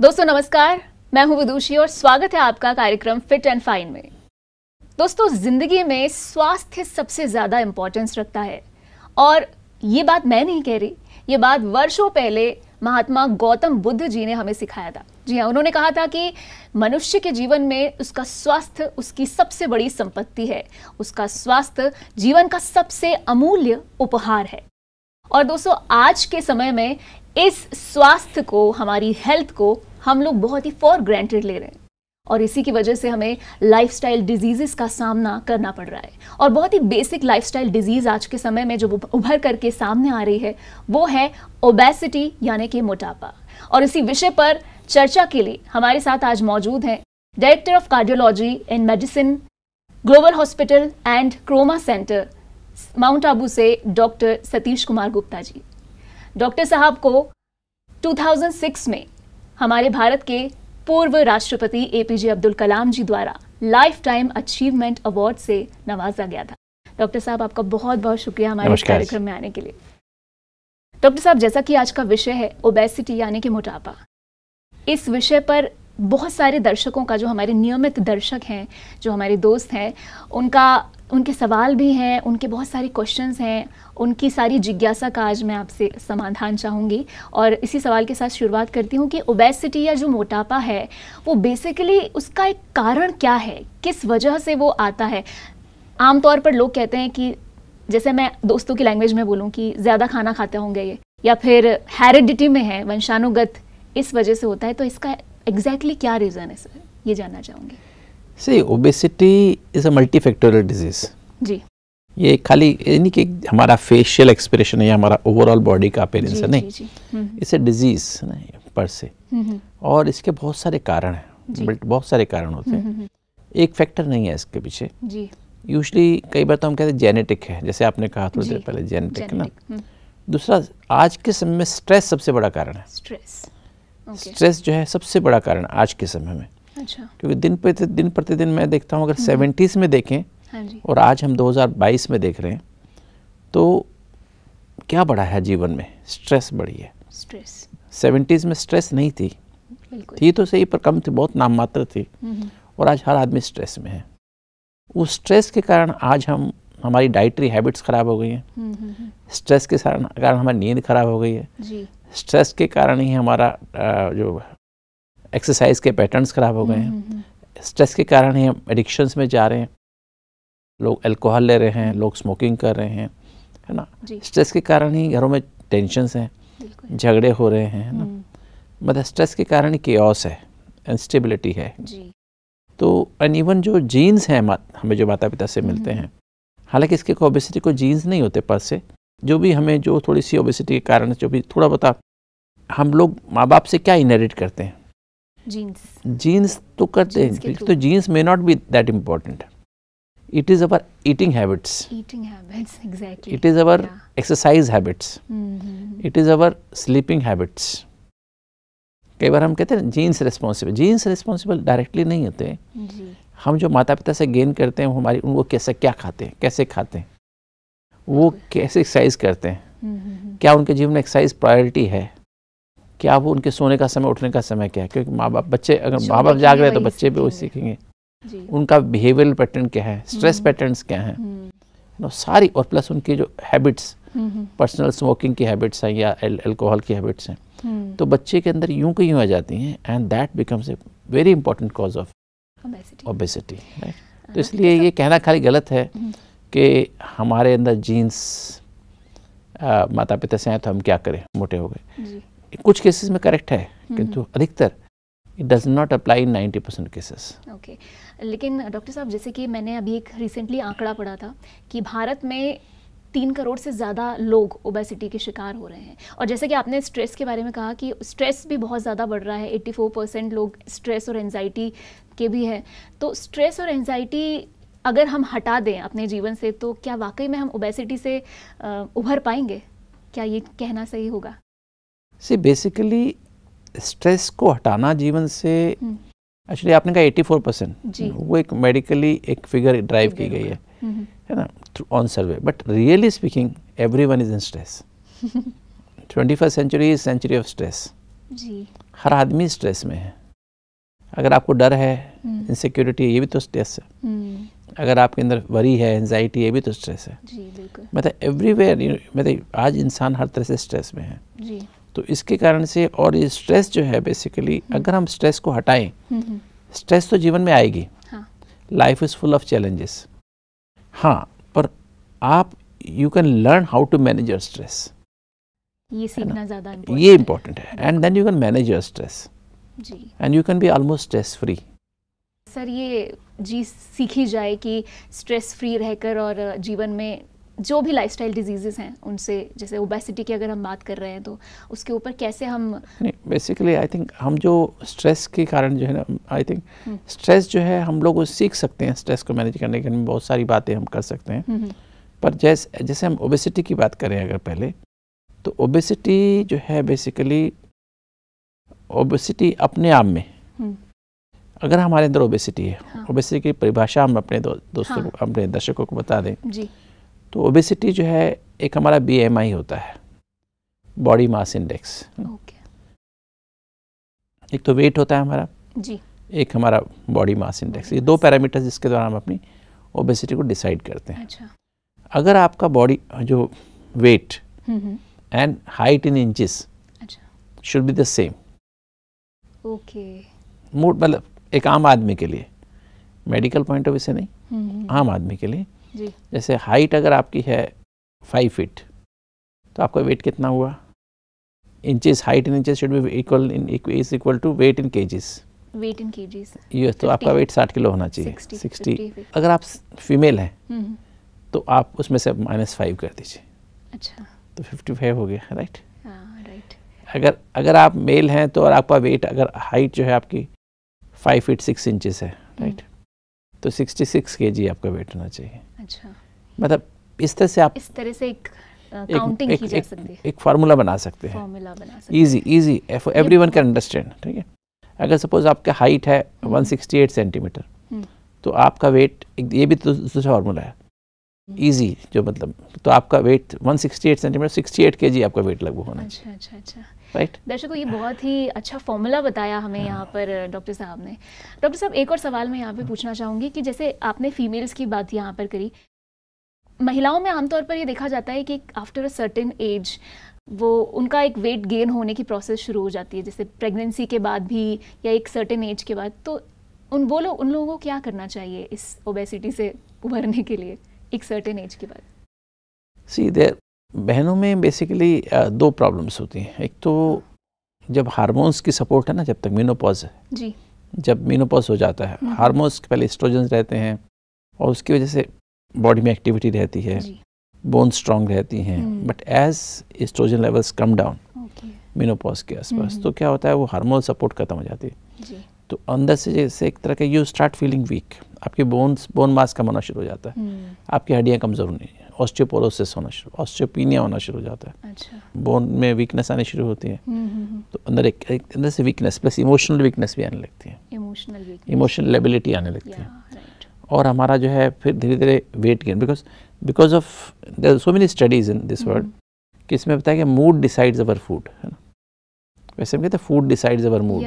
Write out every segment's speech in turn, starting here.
दोस्तों नमस्कार मैं हूं विदुषी और स्वागत है आपका कार्यक्रम फिट एंड फाइन में दोस्तों जिंदगी में स्वास्थ्य सबसे ज़्यादा इम्पोर्टेंस रखता है और ये बात मैं नहीं कह रही ये बात वर्षों पहले महात्मा गौतम बुद्ध जी ने हमें सिखाया था जी हाँ उन्होंने कहा था कि मनुष्य के जीवन में उसका स्वास्थ्य उसकी सबसे बड़ी संपत्ति है उसका स्वास्थ्य जीवन का सबसे अमूल्य उपहार है और दोस्तों आज के समय में इस स्वास्थ्य को हमारी हेल्थ को हम लोग बहुत ही फॉर ग्रांटेड ले रहे हैं और इसी की वजह से हमें लाइफस्टाइल डिजीज़ेस का सामना करना पड़ रहा है और बहुत ही बेसिक लाइफस्टाइल डिजीज़ आज के समय में जो उभर करके सामने आ रही है वो है ओबेसिटी यानी कि मोटापा और इसी विषय पर चर्चा के लिए हमारे साथ आज मौजूद हैं director of cardiology and medicine global hospital and trauma centre mount Abu से डॉक्टर सतीश कुमार गुप्ता जी डॉक्टर साहब को 2006 में हमारे भारत के पूर्व राष्ट्रपति एपीजे अब्दुल कलाम जी द्वारा लाइफ टाइम अचीवमेंट अवार्ड से नवाजा गया था डॉक्टर साहब आपका बहुत बहुत शुक्रिया हमारे कार्यक्रम में आने के लिए डॉक्टर साहब जैसा कि आज का विषय है ओबेसिटी यानी कि मोटापा इस विषय पर बहुत सारे दर्शकों का जो हमारे नियमित दर्शक हैं जो हमारे दोस्त हैं उनका उनके सवाल भी हैं उनके बहुत सारे क्वेश्चंस हैं उनकी सारी जिज्ञासा का आज मैं आपसे समाधान चाहूँगी और इसी सवाल के साथ शुरुआत करती हूँ कि ओबेसिटी या जो मोटापा है वो बेसिकली उसका एक कारण क्या है किस वजह से वो आता है आमतौर पर लोग कहते हैं कि जैसे मैं दोस्तों की लैंग्वेज में बोलूँ कि ज़्यादा खाना खाते होंगे ये या फिर हेरिडिटी में है वंशानुगत इस वजह से होता है तो इसका एग्जैक्टली exactly क्या रीज़न है सर ये जानना चाहूँगी see obesity is a multifactorial disease जी ये खाली यानी कि हमारा फेशियल एक्सप्रेशन है या हमारा ओवरऑल बॉडी का अपेरेंस है नहीं इट्स ए डिजीज़ ना पर से और इसके बहुत सारे कारण हैं बहुत सारे कारण होते हम्म, हैं हम्म, हम्म। एक फैक्टर नहीं है इसके पीछे यूजली कई बार तो हम कहते हैं जेनेटिक है जैसे आपने कहा थोड़ी देर पहले जेनेटिक है ना दूसरा आज के समय में स्ट्रेस सबसे बड़ा कारण है स्ट्रेस स्ट्रेस जो है सबसे बड़ा कारण आज के समय में अच्छा क्योंकि दिन पे दिन प्रतिदिन मैं देखता हूँ अगर हम्म। सेवेंटीज़ में देखें हाँ जी। और आज हम 2022 में देख रहे हैं तो क्या बढ़ा है जीवन में स्ट्रेस बढ़ी है स्ट्रेस सेवेंटीज़ में स्ट्रेस नहीं थी थी तो सही पर कम थी बहुत नाम मात्र थी हम्म। और आज हर आदमी स्ट्रेस में है उस स्ट्रेस के कारण आज हम हमारी डाइटरी हैबिट्स ख़राब हो गई हैं हम्म, स्ट्रेस के कारण हमारी नींद खराब हो गई है स्ट्रेस के कारण ही हमारा जो एक्सरसाइज के पैटर्न्स ख़राब हो गए हैं स्ट्रेस के कारण ही हम एडिक्शंस में जा रहे हैं लोग अल्कोहल ले रहे हैं लोग स्मोकिंग कर रहे हैं है ना स्ट्रेस के कारण ही घरों में टेंशन हैं झगड़े हो रहे हैं है ना हम्म। मतलब स्ट्रेस के कारण ही केस है इंस्टेबिलिटी है तो अनइवन जो जीन्स हैं हमें जो माता पिता से मिलते हम्म। हैं हालांकि इसके ओबेसिटी को जीन्स नहीं होते पास से जो भी हमें जो थोड़ी सी ओबेसिटी के कारण जो भी थोड़ा बता हम लोग माँ बाप से क्या इनहेरिट करते हैं जीन्स जीन्स तो करते हैं तो genes may not be that important it is our eating habits eating habits exactly it is our yeah. exercise habits mm-hmm. कई बार हम कहते हैं genes responsible genes responsible directly नहीं होते जी. हम जो माता पिता से गेन करते हैं हमारी उनको कैसे क्या खाते हैं कैसे खाते हैं वो कैसे एक्सरसाइज करते हैं mm-hmm. क्या उनके जीवन में एक्सरसाइज प्रायोरिटी है कि आप उनके सोने का समय उठने का समय क्या है क्योंकि माँ बाप बच्चे अगर माँ बाप जाग रहे हैं तो बच्चे भी वही सीखेंगे उनका बिहेवियर पैटर्न क्या है स्ट्रेस हम्म। पैटर्न्स क्या हैं हम्म। नो सारी और प्लस उनकी जो हैबिट्स पर्सनल स्मोकिंग की हैबिट्स हैं या एल्कोहल की हैबिट्स हैं हम्म। तो बच्चे के अंदर यूं कहीं आ जाती हैं and that becomes a very important cause of obesity तो इसलिए ये कहना खाली गलत है कि हमारे अंदर जीन्स माता पिता से हैं तो हम क्या करें मोटे हो गए कुछ केसेस में करेक्ट है हम्म। किंतु अधिकतर it does not apply in ninety percent cases okay लेकिन डॉक्टर साहब जैसे कि मैंने अभी एक रिसेंटली आंकड़ा पढ़ा था कि भारत में तीन करोड़ से ज़्यादा लोग ओबेसिटी के शिकार हो रहे हैं और जैसे कि आपने स्ट्रेस के बारे में कहा कि स्ट्रेस भी बहुत ज़्यादा बढ़ रहा है 84 परसेंट लोग स्ट्रेस और एनजाइटी के भी हैं तो स्ट्रेस और एनजाइटी अगर हम हटा दें अपने जीवन से तो क्या वाकई में हम ओबेसिटी से उभर पाएंगे क्या ये कहना सही होगा से बेसिकली स्ट्रेस को हटाना जीवन से एक्चुअली हम्म। आपने कहा 84 परसेंट वो एक मेडिकली एक फिगर ड्राइव की गई है हम्म। है ना on survey but really speaking every one is in stress twenty first century is century of stress हर आदमी स्ट्रेस में है अगर आपको डर है इनसिक्योरिटी हम्म। ये भी तो स्ट्रेस है अगर आपके अंदर वरी है एनजाइटी ये भी तो स्ट्रेस है मतलब एवरीवेयर मतलब आज इंसान हर तरह से स्ट्रेस में है तो इसके कारण से और ये स्ट्रेस जो है बेसिकली हम्म। अगर हम स्ट्रेस को हटाएं स्ट्रेस हम्म, हम्म। तो जीवन में आएगी life is full of challenges हाँ पर आप you can learn how to manage your stress ये सीखना ज़्यादा ये इम्पोर्टेंट है and then you can manage your stress and you can be almost stress free sir ये जी सीखी जाए कि स्ट्रेस फ्री रहकर और जीवन में जो भी लाइफस्टाइल डिजीजेस हैं उनसे जैसे ओबेसिटी की अगर हम बात कर रहे हैं तो उसके ऊपर कैसे हम बेसिकली आई थिंक हम जो स्ट्रेस के कारण जो है ना आई थिंक स्ट्रेस जो है हम लोग सीख सकते हैं स्ट्रेस को मैनेज करने के लिए बहुत सारी बातें हम कर सकते हैं हम्म, हम्म। पर जैसे जैसे हम ओबेसिटी की बात करें अगर पहले तो ओबेसिटी जो है बेसिकली ओबेसिटी अपने आप में हम्म। अगर हमारे अंदर ओबेसिटी है हाँ। ओबेसिटी की परिभाषा हम अपने दो, दोस्तों हाँ। अपने दर्शकों को बता दें जी तो ओबेसिटी जो है एक हमारा बीएमआई होता है बॉडी मास इंडेक्स एक तो वेट होता है हमारा जी एक हमारा बॉडी मास इंडेक्स ये दो पैरामीटर्स जिसके द्वारा हम अपनी ओबेसिटी को डिसाइड करते हैं अच्छा अगर आपका बॉडी जो weight and height in inches should be the same okay mood मतलब एक आम आदमी के लिए मेडिकल पॉइंट ऑफ व्यू से नहीं हम्म, हम्म। आम आदमी के लिए जी जैसे हाइट अगर आपकी है फाइव फिट तो आपका वेट कितना हुआ inches height in inches should be equal in is equal to weight in kgs weight in kgs ये तो आपका वेट साठ किलो होना चाहिए सिक्सटी अगर आप फीमेल हैं हम्म, हम्म। तो आप उसमें से माइनस फाइव कर दीजिए अच्छा तो फिफ्टी फाइव हो गया राइट हाँ, राइट अगर अगर आप मेल हैं तो और आपका वेट अगर हाइट जो है आपकी फाइव फिट सिक्स इंचज है राइट right? तो 66 केजी आपका वेट होना चाहिए अच्छा मतलब इस तरह से आप इस तरह से एक काउंटिंग की जा सकती है एक फार्मूला बना सकते हैं फार्मूला बना easy easy every one can understand ठीक है अगर सपोज आपका हाइट है 168 हम्म। सेंटीमीटर हम्म। तो आपका वेट एक ये भी तो दूसरा फार्मूला है इजी हम्म। जो मतलब तो आपका वेट 168 सेंटीमीटर 68 केजी आपका वेट लगभग होना चाहिए अच्छा अच्छा, अच्छा। right. दर्शकों ये बहुत ही अच्छा फॉर्मूला बताया हमें यहाँ पर डॉक्टर साहब ने डॉक्टर साहब एक और सवाल मैं यहाँ पे पूछना चाहूँगी कि जैसे आपने फीमेल्स की बात यहाँ पर करी महिलाओं में आमतौर पर ये देखा जाता है कि आफ्टर अ सर्टेन एज वो उनका एक वेट गेन होने की प्रोसेस शुरू हो जाती है जैसे प्रेगनेंसी के बाद भी या एक सर्टेन एज के बाद तो उन वो लोग उन लोगों को क्या करना चाहिए इस ओबेसिटी से उभरने के लिए एक सर्टेन एज के बाद सी देर बहनों में बेसिकली दो प्रॉब्लम्स होती हैं एक तो जब हार्मोन्स की सपोर्ट है ना जब तक मीनोपॉज है जी जब मीनोपॉज हो जाता है हार्मोन्स के पहले एस्ट्रोजेंस रहते हैं और उसकी वजह से बॉडी में एक्टिविटी रहती है बोन स्ट्रांग रहती हैं but as estrogen levels come down menopause के आसपास हम्म। तो क्या होता है वो हार्मोन सपोर्ट खत्म हो जाती है तो अंदर से जैसे एक तरह का यू स्टार्ट फीलिंग वीक आपके बोन्स बोन मास कम होना शुरू हो जाता है हम्म। आपकी हड्डियाँ कमज़ोर नहीं ऑस्टियोपोरोसिस होना शुरू ऑस्टियोपिनिया होना शुरू हो जाता है अच्छा बोन में वीकनेस आनी शुरू होती है हम्म, हम्म, हम्म। तो अंदर एक, एक अंदर से वीकनेस प्लस इमोशनल वीकनेस भी आने लगती है इमोशनल इमोशनल लेबिलिटी आने लगती है और हमारा जो है फिर धीरे धीरे weight gain because because of there so many studies in this world कि इसमें बताया कि मूड डिसाइड्स अवर फूड है ना वैसे हम कहते हैं फूड डिसाइड्स अवर मूड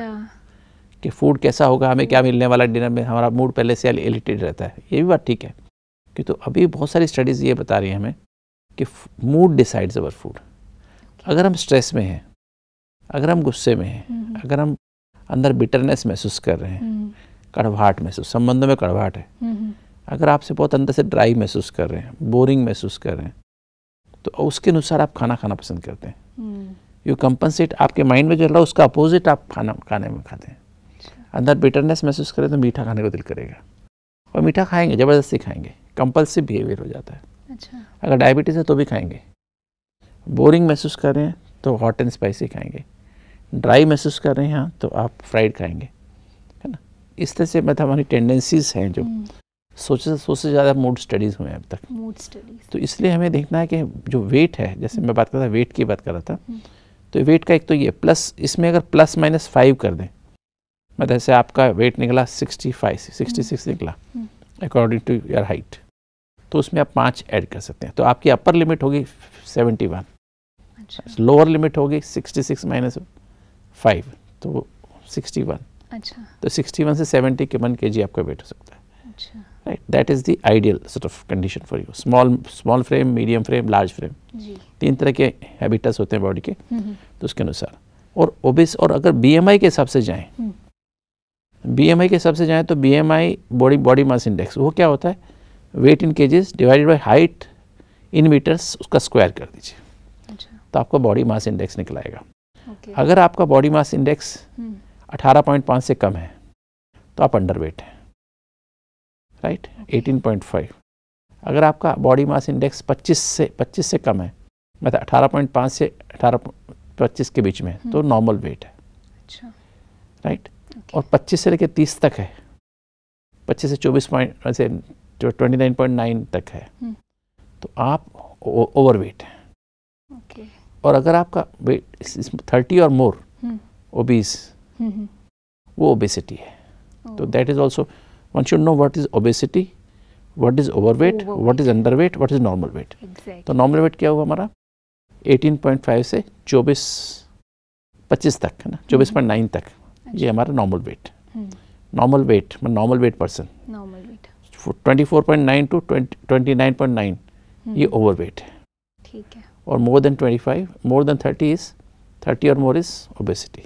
कि फूड कैसा होगा हमें क्या मिलने वाला डिनर में हमारा मूड पहले से एलिटेड रहता है ये भी बात ठीक है क्योंकि तो अभी बहुत सारी स्टडीज़ ये बता रही है हमें कि मूड डिसाइड्स अवर फूड अगर हम स्ट्रेस में हैं अगर हम गुस्से में हैं हम्म। अगर हम अंदर बिटरनेस महसूस कर रहे हैं हम्म। कड़वाहट महसूस संबंधों में कड़वाहट है हम्म, अगर आपसे बहुत अंदर से ड्राई महसूस कर रहे हैं बोरिंग महसूस कर रहे हैं तो उसके अनुसार आप खाना खाना पसंद करते हैं यू कंपनसेट आपके माइंड में जो है उसका अपोजिट आप खाना खाने में खाते हैं अच्छा। अंदर बिटरनेस महसूस करें तो मीठा खाने को दिल करेगा और मीठा खाएंगे ज़बरदस्ती खाएंगे कंपल्सिव बिहेवियर हो जाता है अच्छा अगर डायबिटीज़ है तो भी खाएंगे बोरिंग महसूस कर रहे हैं तो हॉट एंड स्पाइसी खाएंगे ड्राई महसूस कर रहे हैं हाँ तो आप फ्राइड खाएंगे है ना इस तरह से मतलब हमारी टेंडेंसीज हैं जो हम्म। सोचे सोचे ज़्यादा मूड स्टडीज़ हुए हैं अब तक मूड स्टडीज़ तो इसलिए हमें देखना है कि जो वेट है जैसे हम्म। मैं बात कर रहा था वेट की बात कर रहा था हम्म। तो वेट का एक तो ये प्लस इसमें अगर प्लस माइनस फाइव कर दें मतलब जैसे आपका वेट निकला सिक्सटी फाइव सिक्सटी सिक्स निकला अकॉर्डिंग टू योर हाइट तो उसमें आप पाँच ऐड कर सकते हैं तो आपकी अपर लिमिट होगी सेवेंटी वन लोअर लिमिट होगी सिक्सटी सिक्स माइनस फाइव तो सिक्सटी वन अच्छा तो सिक्सटी वन से सेवेंटी के वन के जी आपका वेट हो सकता है right that is the ideal sort of condition for you small small frame medium frame large frame तीन तरह के हैबिटस होते हैं बॉडी के हम्म, हम्म। तो उसके अनुसार और ओबिस और अगर बी के हिसाब से जाएँ बीएमआई हम्म। के हिसाब से जाएँ तो BMI body body mass index वो क्या होता है weight in kgs divided by height in metres उसका स्क्वायर कर दीजिए अच्छा। तो आपका बॉडी मास इंडेक्स निकल आएगा okay. अगर आपका बॉडी मास इंडेक्स 18.5 से कम है तो आप अंडर वेट हैं राइट एटीन पॉइंट 18.5 अगर आपका बॉडी मास इंडेक्स 25 से 25 से कम है मतलब 18.5 से अठारह पच्चीस के बीच में हम्म। तो नॉर्मल वेट है अच्छा राइट और पच्चीस से लेकर तीस तक है पच्चीस से चौबीस पॉइंट जो 29.9 तक है हम्म। तो आप ओवर वेट हैं और अगर आपका वेट थर्टी और मोर ओबीस वो ओबेसिटी है oh, तो that is also one should know what is obesity what is over weight what is under weight what is normal weight तो नॉर्मल वेट क्या हुआ हमारा 18.5 से 24 25 तक है ना हम्म। चौबीस पॉइंट नाइन तक ये अच्छा। हमारा normal weight normal weight normal weight person normal weight 24.9 to 29.9 ये ओवरवेट है ठीक है और more than 25 more than 30 is 30 और मोर इज ओबेसिटी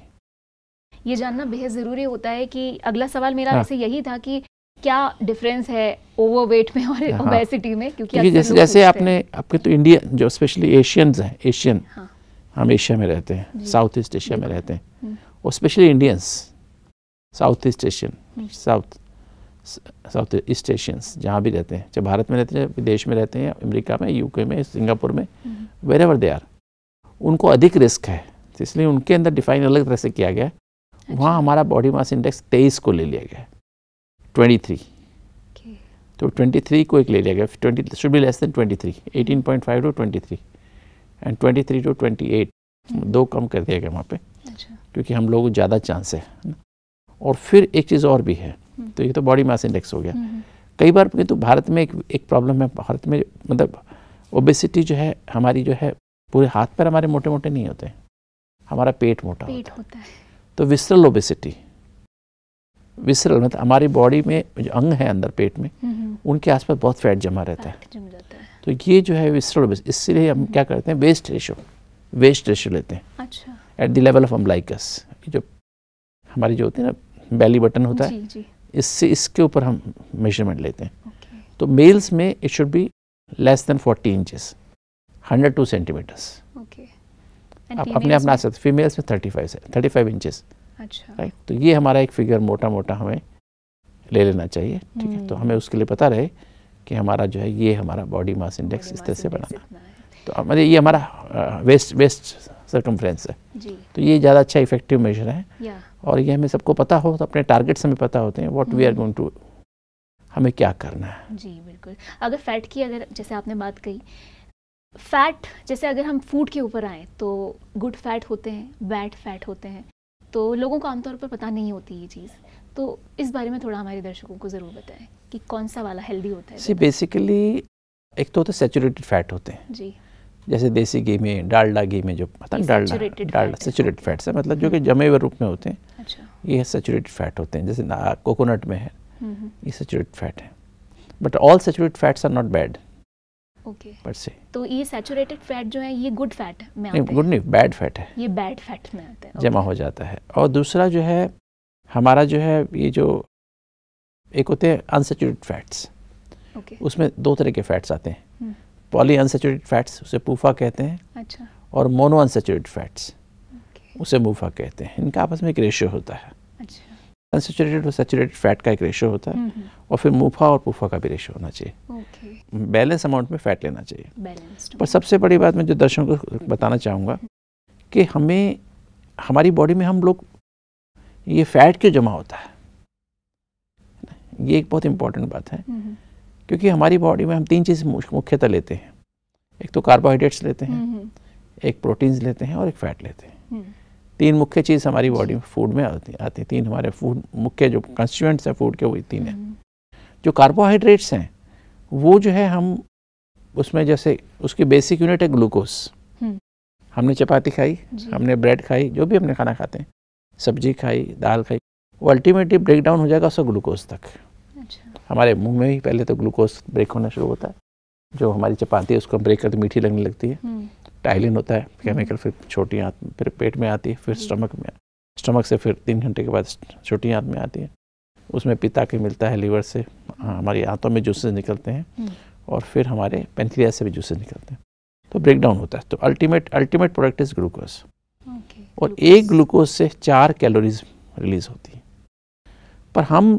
ये जानना बेहद ज़रूरी होता है कि अगला सवाल मेरा हाँ. वैसे यही था कि क्या डिफरेंस है ओवरवेट में और हाँ. ओबेसिटी में क्योंकि जैसे जैसे, जैसे आपने आपके तो इंडियन जो स्पेशली एशियंस हैं एशियन हाँ। हम एशिया में रहते हैं साउथ ईस्ट एशिया में रहते हैं हम्म। और specially Indians south east Asian south south east Asians जहाँ भी रहते हैं चाहे भारत में रहते हैं विदेश में रहते हैं अमेरिका में यूके में सिंगापुर में वेर एवर दे आर उनको अधिक रिस्क है तो इसलिए उनके अंदर डिफाइन अलग तरह से किया गया अच्छा। वहाँ हमारा बॉडी मास इंडेक्स तेईस को ले लिया गया ट्वेंटी थ्री तो ट्वेंटी थ्री को एक ले लिया गया twenty should be less than twenty three eighteen point five to twenty three and twenty three to twenty eight दो कम कर दिया गया वहाँ पे अच्छा। क्योंकि हम लोग ज़्यादा चांस है और फिर एक चीज़ और भी है तो ये तो बॉडी मास इंडेक्स हो गया कई बार किंतु तो भारत में एक एक प्रॉब्लम है भारत में मतलब ओबेसिटी जो है हमारी जो है पूरे हाथ पर हमारे मोटे मोटे नहीं होते हमारा पेट मोटा पेट होता, होता है तो विसरल ओबेसिटी विसरल मतलब हमारी बॉडी में जो अंग है अंदर पेट में हम्म, हम्म। उनके आसपास बहुत फैट जमा रहता है तो ये जो है विसरल इसलिए हम क्या करते हैं वेस्ट रेशो वेस्ट रेशो लेते हैं at the level of umbilicus जो हमारी जो होती है ना बेली बटन होता है इससे इसके ऊपर हम मेजरमेंट लेते हैं okay. तो मेल्स में it should be less than 40 inches 102 centimetres आप अपने आप ना सकते फीमेल्स में 35 से 35 इंचेस अच्छा राइट तो ये हमारा एक फिगर मोटा मोटा हमें ले लेना चाहिए ठीक है तो हम्म। हमें उसके लिए पता रहे कि हमारा जो है ये हमारा बॉडी मास इंडेक्स इस तरह से बनाना तो मतलब ये हमारा वेस्ट वेस्ट सर्कमफ्रेंस है तो ये ज़्यादा अच्छा इफेक्टिव मेजर है और ये हमें सबको पता हो तो अपने टारगेट्स हमें पता होते हैं what we are going to हमें क्या करना है जी बिल्कुल अगर फैट की अगर जैसे आपने बात कही फैट जैसे अगर हम फूड के ऊपर आए तो गुड फैट होते हैं बैड फैट होते हैं तो लोगों को आमतौर पर पता नहीं होती ये चीज़ तो इस बारे में थोड़ा हमारे दर्शकों को ज़रूर बताएं कि कौन सा वाला हेल्दी होता है सी बेसिकली एक तो होता है सेचुरेटेड फैट होते हैं जी जैसे देसी घी में डालडा घी में जो मतलब डालडा डालडा सेचुरेट फैट्स है मतलब जो कि हम्म। जमे हुए रूप में होते हैं अच्छा। ये सेचुरेटेड फैट होते हैं जैसे कोकोनट में है हम्म, हम्म। ये सेचुरेट फैट है but all saturate fats are not bad okay per se तो ये सैचुरेटेड फैट जो है ये गुड फैट में आते नहीं गुड नहीं बैड फैट है ये बैड फैट में आते हैं जमा हो जाता है और दूसरा जो है हमारा जो है ये जो एक होते हैं अनसेचुरेटेड फैट्स ओके उसमें दो तरह के फैट्स आते हैं पॉली अनसेचुरेटेड फैट्स उसे पूफा कहते हैं अच्छा और मोनो अनसेचुरेटेड फैट्स उसे मूफा कहते हैं इनका आपस में एक रेशियो होता है अच्छा अनसेचुरेटेड और सेचुरेटेड फैट का एक रेशियो होता है हम्म, हम्म। और फिर मूफा और पूफा का भी रेशियो होना चाहिए बैलेंस अमाउंट में फैट लेना चाहिए पर सबसे बड़ी बात मैं जो दर्शकों को बताना चाहूँगा कि हमें हमारी बॉडी में हम लोग ये फैट क्यों जमा होता है ये एक बहुत इम्पॉर्टेंट बात है हम्म, क्योंकि हमारी बॉडी में हम तीन चीज़ मुख्यतः लेते हैं एक तो कार्बोहाइड्रेट्स लेते हैं हम्म, हम्म। एक प्रोटीन्स लेते हैं और एक फैट लेते हैं हम्म। तीन मुख्य चीज़ हमारी बॉडी अच्छा। में फूड में आती आती है तीन हमारे फूड मुख्य जो कंस्टिट्यूंट्स हैं फूड के वही तीन हैं जो कार्बोहाइड्रेट्स हैं वो जो है हम उसमें जैसे उसकी बेसिक यूनिट है ग्लूकोज हमने चपाती खाई हमने ब्रेड खाई जो भी हमने खाना खाते हैं सब्जी खाई दाल खाई वो अल्टीमेटली ब्रेक डाउन हो जाएगा उसका ग्लूकोज तक हमारे मुंह में ही पहले तो ग्लूकोज ब्रेक होना शुरू होता है जो हमारी चपाती है उसको हम ब्रेक करते मीठी लगने लगती है हम्म। टाइलिन होता है केमिकल फिर छोटी आँत फिर पेट में आती है फिर स्टमक में स्टमक से फिर तीन घंटे के बाद छोटी आँत में आती है उसमें पिता के मिलता है लीवर से हाँ, हमारी आँतों में जूसेज निकलते हैं हम्म। और फिर हमारे पेंथ्रिया से भी जूसेज निकलते हैं तो ब्रेक डाउन होता है तो ultimate ultimate product is glucose और एक ग्लूकोज से चार कैलोरीज रिलीज होती है पर हम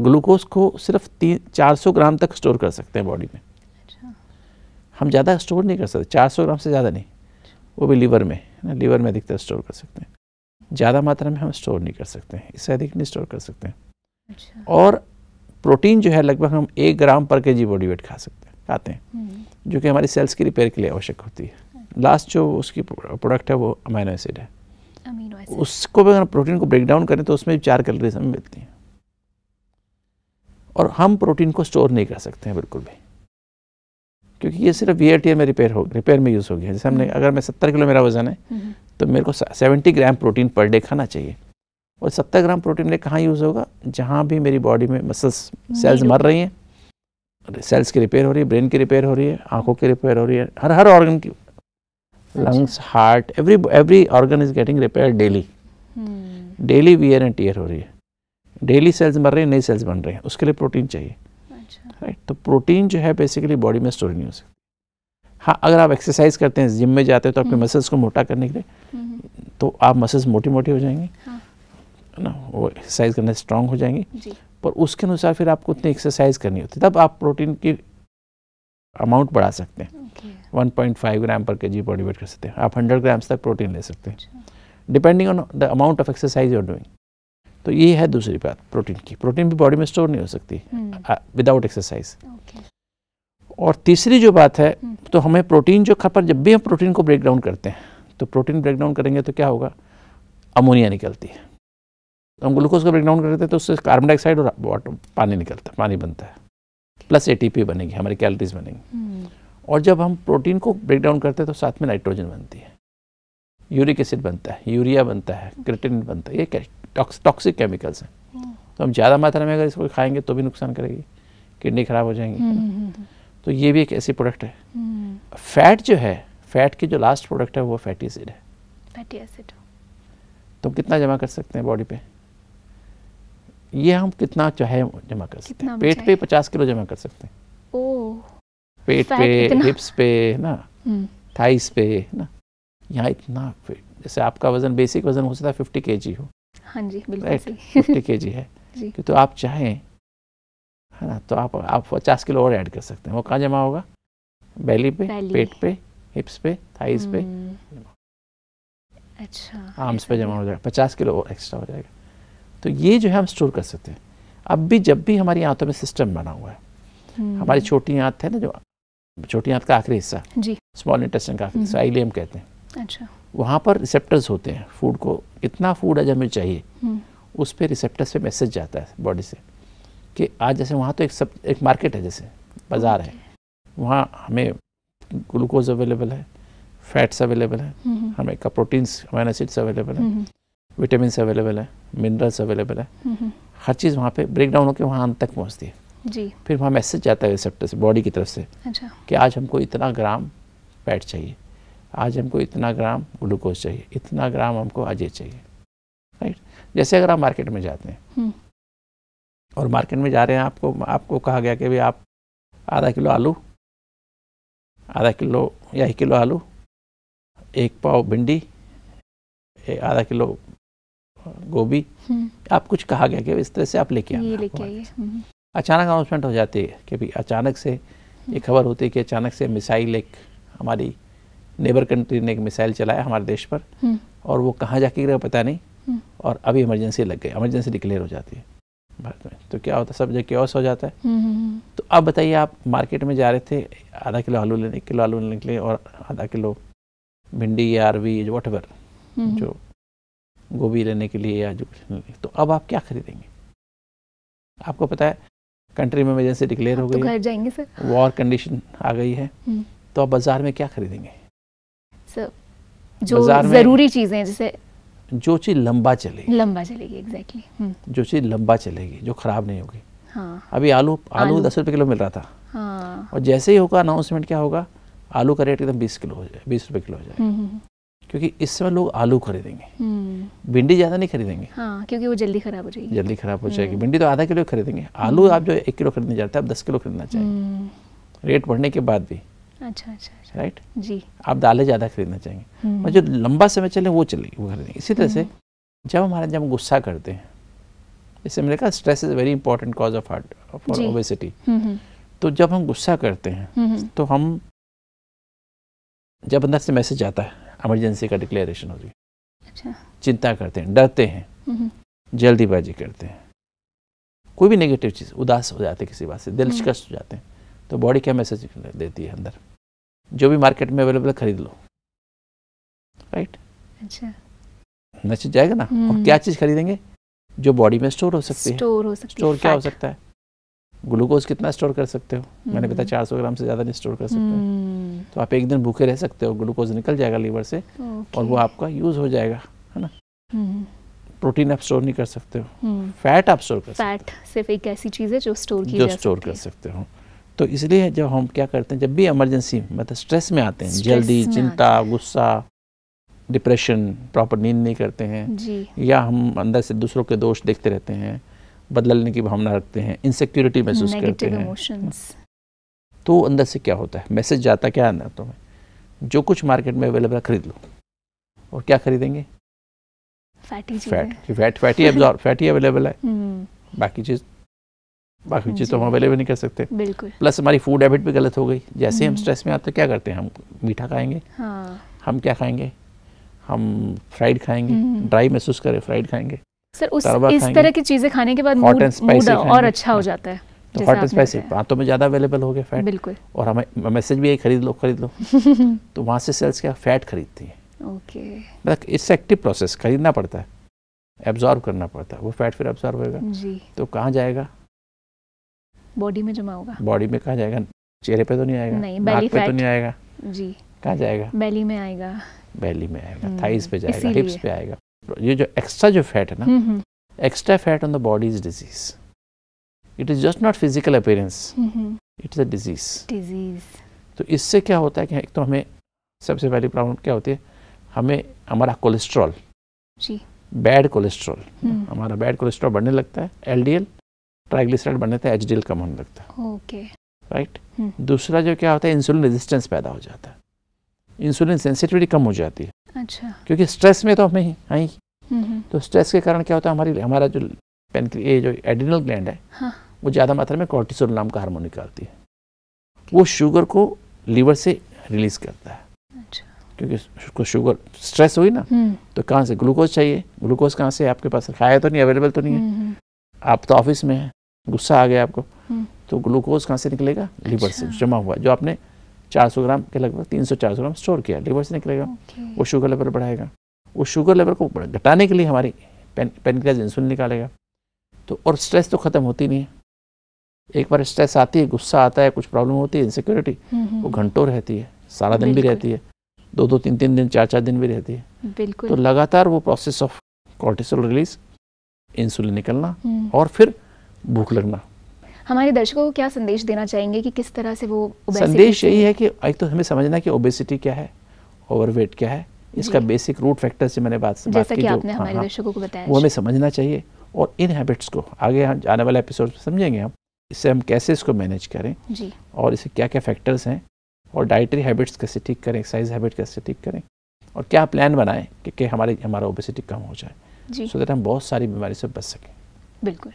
ग्लूकोज को सिर्फ तीन चार सौ ग्राम तक स्टोर कर सकते हैं बॉडी में अच्छा। हम ज़्यादा स्टोर नहीं कर सकते चार सौ ग्राम से ज़्यादा नहीं वो भी लीवर में ना लीवर में अधिकतर स्टोर कर सकते हैं ज़्यादा मात्रा में हम स्टोर नहीं कर सकते हैं इससे अधिक नहीं स्टोर कर सकते हैं अच्छा। और प्रोटीन जो है लगभग हम एक ग्राम पर के जी बॉडी वेट खा सकते हैं खाते हैं हम्म। जो कि हमारी सेल्स की रिपेयर के लिए आवश्यक होती है लास्ट जो उसकी प्रोडक्ट है वो अमाइनो एसिड है उसको भी अगर प्रोटीन को ब्रेक डाउन करें तो उसमें चार कैलोरीज हमें मिलती हैं और हम प्रोटीन को स्टोर नहीं कर सकते हैं बिल्कुल भी क्योंकि ये सिर्फ वी टी में रिपेयर हो रिपेयर में यूज़ हो गया जैसे हमने हम्म। अगर मैं सत्तर किलो मेरा वजन है हम्म। तो मेरे को seventy gram protein per day खाना चाहिए और सत्तर ग्राम प्रोटीन मेरे कहाँ यूज़ होगा जहाँ भी मेरी बॉडी में मसल्स सेल्स मर रही हैं सेल्स की रिपेयर हो रही है ब्रेन की रिपेयर हो रही है आंखों की रिपेयर हो रही है हर हर ऑर्गन की lungs heart every every organ is getting repair daily daily wear and tear हो रही है डेली सेल्स मर रहे हैं नए सेल्स बन रहे हैं उसके लिए प्रोटीन चाहिए अच्छा। राइट तो प्रोटीन जो है बेसिकली बॉडी में स्टोर नहीं हो सकती हाँ अगर आप एक्सरसाइज करते हैं जिम में जाते हैं तो आपके मसल्स हम्म। को मोटा करने के लिए हम्म। तो आप मसल्स मोटी मोटी हो जाएंगे हाँ। ना वो एक्सरसाइज करने स्ट्रांग हो जाएंगे पर उसके अनुसार फिर आपको उतनी एक्सरसाइज करनी होती है तब आप प्रोटीन की अमाउंट बढ़ा सकते हैं वन पॉइंट फाइव ग्राम पर के जी बॉडी वेट कर सकते हैं आप हंड्रेड ग्राम्स तक प्रोटीन ले सकते हैं depending on the amount of exercise you're doing तो ये है दूसरी बात प्रोटीन की प्रोटीन भी बॉडी में स्टोर नहीं हो सकती विदाउट हम्म। एक्सरसाइज और तीसरी जो बात है हम्म। तो हमें प्रोटीन जो खपर जब भी हम प्रोटीन को ब्रेक डाउन करते हैं तो प्रोटीन ब्रेक डाउन करेंगे तो क्या होगा अमोनिया निकलती है हम ग्लूकोज का ब्रेक डाउन करते हैं तो उससे कार्बन डाइऑक्साइड और वाटर पानी निकलता है पानी बनता है प्लस एटीपी बनेगी हमारी कैलोरीज बनेंगी हम्म। और जब हम प्रोटीन को ब्रेक डाउन करते हैं तो साथ में नाइट्रोजन बनती है यूरिक एसिड बनता है यूरिया बनता है क्रिटिन बनता है ये टॉक्सिक केमिकल्स हैं हम्म। तो हम ज़्यादा मात्रा में अगर इसको खाएंगे तो भी नुकसान करेगी किडनी ख़राब हो जाएंगी हम्म, हम्म, तो ये भी एक ऐसी प्रोडक्ट है फैट जो है फैट की जो लास्ट प्रोडक्ट है वो फैटी एसिड है फैटी एसिड तो कितना जमा कर सकते हैं बॉडी पे ये हम कितना चाहे जमा कर सकते हैं पेट पे पचास किलो जमा कर सकते हैं पेट पे हिप्स पे है ना थाइस पे है ना यहाँ इतना फिट जैसे आपका वजन बेसिक वजन हो सकता है फिफ्टी के जी हो हाँ जी बिल्कुल फिफ्टी के जी है जी तो आप चाहें है ना तो आप आप पचास किलो और ऐड कर सकते हैं वो कहाँ जमा होगा बैली पे बैली। पेट पे हिप्स पे थाइस पे हम्म। अच्छा आर्म्स पे जमा हो जाएगा पचास किलो और एक्स्ट्रा हो जाएगा तो ये जो है हम स्टोर कर सकते हैं अब भी जब भी हमारी आंतों में सिस्टम बना हुआ है हम्म। हमारी छोटी आंत है ना जो छोटी आंत का आखिरी हिस्सा स्मॉल इंटेस्टिन का आखिरी हिस्सा आईलियम हम्म। कहते हैं अच्छा वहाँ पर रिसेप्टर्स होते हैं फूड को कितना फूड आज हमें चाहिए हम्म। उस पर रिसेप्टर्स पे मैसेज जाता है बॉडी से कि आज जैसे वहाँ तो एक सब एक मार्केट है जैसे बाज़ार है वहाँ हमें ग्लूकोज अवेलेबल है फैट्स अवेलेबल है हम्म, हम्म। हमें का प्रोटीन्स अमाइन एसिड्स अवेलेबल है विटामिन अवेलेबल है मिनरल्स अवेलेबल है हर चीज़ वहाँ पे ब्रेक डाउन होकर वहाँ अंत तक पहुँचती है जी फिर वहाँ मैसेज जाता है रिसेप्टर से बॉडी की तरफ से अच्छा। कि आज हमको इतना ग्राम फैट चाहिए आज हमको इतना ग्राम ग्लूकोज चाहिए इतना ग्राम हमको आज चाहिए राइट जैसे अगर आप मार्केट में जाते हैं हम्म। और मार्केट में जा रहे हैं आपको आपको कहा गया कि भाई आप आधा किलो आलू आधा किलो या एक किलो आलू एक पाव भिंडी आधा किलो गोभी हम्म। आप कुछ कहा गया कि इस तरह से आप लेके ले हम्म। अचानक अनाउंसमेंट हो जाती है कि भाई अचानक से ये खबर होती है कि अचानक से मिसाइल एक हमारी नेबर कंट्री ने एक मिसाइल चलाया हमारे देश पर हम्म। और वो कहाँ जाके गिरा पता नहीं हम्म। और अभी इमरजेंसी लग गई इमरजेंसी डिक्लेयर हो जाती है भारत में तो क्या होता है सब जगह क्योस हो जाता है हम्म, तो अब बताइए आप मार्केट में जा रहे थे आधा किलो आलू लेने किलो आलू लेने के लिए और आधा किलो भिंडी या अरवी वॉट एवर जो गोभी लेने के लिए या जो तो अब आप क्या खरीदेंगे आपको पता है कंट्री में इमरजेंसी डिक्लेयर हो तो गई वॉर कंडीशन आ गई है तो आप बाजार में क्या खरीदेंगे जो जरूरी चीजें हैं जैसे जो चीज लंबा चलेगी लंबा चलेगी एग्जैक्टली exactly. हम्म। जो चीज लंबा चलेगी जो खराब नहीं होगी हाँ। अभी आलू आलू, आलू दस रुपए किलो मिल रहा था हाँ। और जैसे ही होगा अनाउंसमेंट क्या होगा आलू का रेट एकदम बीस किलो हो जाए बीस रुपए किलो हो जाए हम्म, हम्म, क्योंकि इस समय लोग आलू खरीदेंगे भिंडी ज़्यादा नहीं खरीदेंगे हाँ, क्योंकि वो जल्दी खराब हो जाएगी जल्दी खराब हो जाएगी भिंडी तो आधा किलो खरीदेंगे आलू आप जो एक किलो खरीदने जाते हैं आप दस किलो खरीदना चाहिए रेट बढ़ने के बाद भी अच्छा अच्छा राइट अच्छा। जी आप दालें ज़्यादा खरीदना चाहेंगे हम्म। और जो लंबा समय चले वो चलेगी वो खरीदेंगे इसी तरह से हम्म। जब हमारा जब गुस्सा करते हैं जैसे मैंने कहा stress is very important cause of heart for obesity तो जब हम गुस्सा करते हैं हम्म, तो हम जब अंदर से मैसेज आता है एमरजेंसी का डिक्लेरेशन हो रही अच्छा। चिंता करते हैं डरते हैं जल्दीबाजी करते हैं कोई भी नेगेटिव चीज़ उदास हो जाते किसी बात से दिलचस्प हो जाते हैं तो बॉडी क्या मैसेज देती है अंदर जो भी मार्केट में अवेलेबल है खरीद लो राइट अच्छा नच जाएगा ना और हम्म। क्या चीज़ खरीदेंगे जो बॉडी में स्टोर हो सकती है स्टोर हो सकती स्टोर क्या हो सकता है ग्लूकोज कितना स्टोर कर सकते हो मैंने बताया हम्म। सौ ग्राम से ज़्यादा नहीं स्टोर कर सकते हम्म। तो आप एक दिन भूखे रह सकते हो ग्लूकोज निकल जाएगा लीवर से और वो आपका यूज़ हो जाएगा है ना प्रोटीन आप स्टोर नहीं कर सकते हो फैट आप स्टोर कर फैट सिर्फ एक ऐसी चीज़ है जो स्टोर की जो स्टोर कर सकते हो तो इसलिए जब हम क्या करते हैं जब भी इमरजेंसी मतलब स्ट्रेस में आते हैं जल्दी चिंता गुस्सा डिप्रेशन प्रॉपर नींद नहीं करते हैं या हम अंदर से दूसरों के दोष देखते रहते हैं बदलने की भावना रखते हैं इनसिक्योरिटी महसूस करते हैं तो अंदर से क्या होता है मैसेज जाता क्या अंदर तो मैं जो कुछ मार्केट में अवेलेबल है खरीद लो और क्या खरीदेंगे फैटी फैट फैटी अवेलेबल है हम्म। बाकी चीज़ बाकी हाँ चीज़ तो हम अवेलेबल नहीं कर सकते बिल्कुल प्लस हमारी फूड हैबिट भी गलत हो गई जैसे हम स्ट्रेस हम्म। में आते क्या करते हैं हम मीठा खाएंगे हाँ। हम क्या खाएंगे हम फ्राइड खाएंगे ड्राई हम्म। महसूस करें फ्राइड खाएंगे सर उस इस तरह की चीज़ें खाने के बाद मूड और अच्छा हो जाता है हाँ। तो हॉट एंड स्पाइसी प्रांतों में ज़्यादा अवेलेबल हो गए फैट बिल्कुल और हमें मैसेज भी है खरीद लो खरीद लो तो वहाँ से सेल्स क्या फैट खरीदती है ओके इट्स एक्टिव प्रोसेस खरीदना पड़ता है एब्जॉर्व करना पड़ता है वो फैट फिर एब्जॉर्व होगा तो कहाँ जाएगा बॉडी में जमा होगा बॉडी में कहा जाएगा चेहरे पे तो नहीं आएगा नहीं बेली पे तो नहीं आएगा जी कहा जाएगा बेली में आएगा बेली में आएगा थाइस हम्म, पे जाएगा हिप्स पे आएगा ये जो एक्स्ट्रा जो फैट है ना extra fat on the body is disease it is just not physical appearance it is a disease disease तो इससे क्या होता है कि एक तो हमें सबसे पहली प्रॉब्लम क्या होती है हमें हमारा कोलेस्ट्रॉल जी बैड कोलेस्ट्रॉल हम्म। हमारा बैड कोलेस्ट्रॉल बढ़ने लगता है एलडीएल ट्राइग्लिसराइड बनने थे एच कम होने लगता है ओके राइट हम्म। दूसरा जो क्या होता है इंसुलिन रेजिस्टेंस पैदा हो जाता है इंसुलिन सेंसिटिविटी कम हो जाती है अच्छा क्योंकि स्ट्रेस में तो हमें हैं तो स्ट्रेस के कारण क्या होता है हमारी हमारा जो पेनक्रिया जो एडिनल ग्लैंड है हाँ। वो ज़्यादा मात्रा में कॉर्टिसोल नाम का हार्मोन निकालती है वो शुगर को लीवर से रिलीज करता है अच्छा। क्योंकि उसको शुगर स्ट्रेस हुई ना हम्म। तो कहाँ से ग्लूकोज चाहिए ग्लूकोज कहाँ से आपके पास खाया तो नहीं अवेलेबल तो नहीं है आप तो ऑफिस में हैं गुस्सा आ गया आपको हम्म। तो ग्लूकोज कहाँ से निकलेगा लीवर से अच्छा। जमा हुआ जो आपने 400 ग्राम के लगभग 300-400 ग्राम स्टोर किया लीवर से निकलेगा वो शुगर लेवल बढ़ाएगा वो शुगर लेवल को घटाने के लिए हमारी पेन पेनक्रियाज इंसुलिन निकालेगा तो और स्ट्रेस तो ख़त्म होती नहीं है एक बार स्ट्रेस आती है गुस्सा आता है कुछ प्रॉब्लम होती है इनसिक्योरिटी हम्म, हम्म। वो घंटों रहती है सारा दिन भी रहती है दो दो तीन तीन दिन चार चार दिन भी रहती है बिल्कुल तो लगातार वो process of cortisol release insulin निकलना हम्म। और फिर भूख लगना हमारे दर्शकों को क्या संदेश देना चाहेंगे कि किस तरह से वो संदेश यही है कि एक तो हमें समझना कि ओबेसिटी क्या है ओवरवेट क्या है इसका बेसिक रूट फैक्टर से मैंने बात बात की जो हमारे हाँ, हाँ। दर्शकों को बताया वो हमें समझना चाहिए और इन हैबिट्स को आगे हम आने वाले एपिसोड में समझेंगे हम इससे हम कैसे इसको मैनेज करें जी और इसे क्या क्या फैक्टर्स हैं और डाइटरी हैबिट्स कैसे ठीक करें एक्सरसाइज हैबिट कैसे ठीक करें और क्या प्लान बनाएं कि, कि हमारी हमारा ओबेसिटी कम हो जाए सो दैट हम बहुत सारी बीमारी से बच सकें बिल्कुल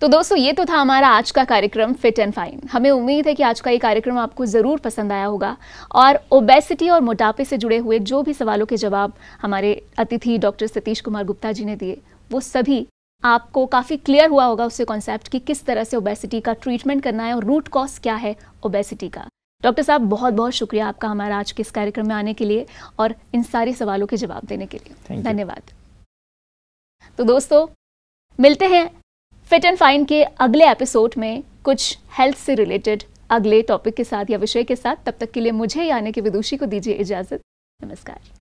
तो दोस्तों ये तो था हमारा आज का कार्यक्रम फिट एंड फाइन हमें उम्मीद है कि आज का ये कार्यक्रम आपको ज़रूर पसंद आया होगा और ओबेसिटी और मोटापे से जुड़े हुए जो भी सवालों के जवाब हमारे अतिथि डॉक्टर सतीश कुमार गुप्ता जी ने दिए वो सभी आपको काफ़ी क्लियर हुआ होगा उससे कॉन्सेप्ट कि किस तरह से ओबेसिटी का ट्रीटमेंट करना है और रूट कॉज क्या है ओबेसिटी का डॉक्टर साहब बहुत बहुत शुक्रिया आपका हमारा आज के इस कार्यक्रम में आने के लिए और इन सारे सवालों के जवाब देने के लिए धन्यवाद तो दोस्तों मिलते हैं फिट एंड फाइन के अगले एपिसोड में कुछ हेल्थ से रिलेटेड अगले टॉपिक के साथ या विषय के साथ तब तक के लिए मुझे यानी कि विदुषी को दीजिए इजाज़त नमस्कार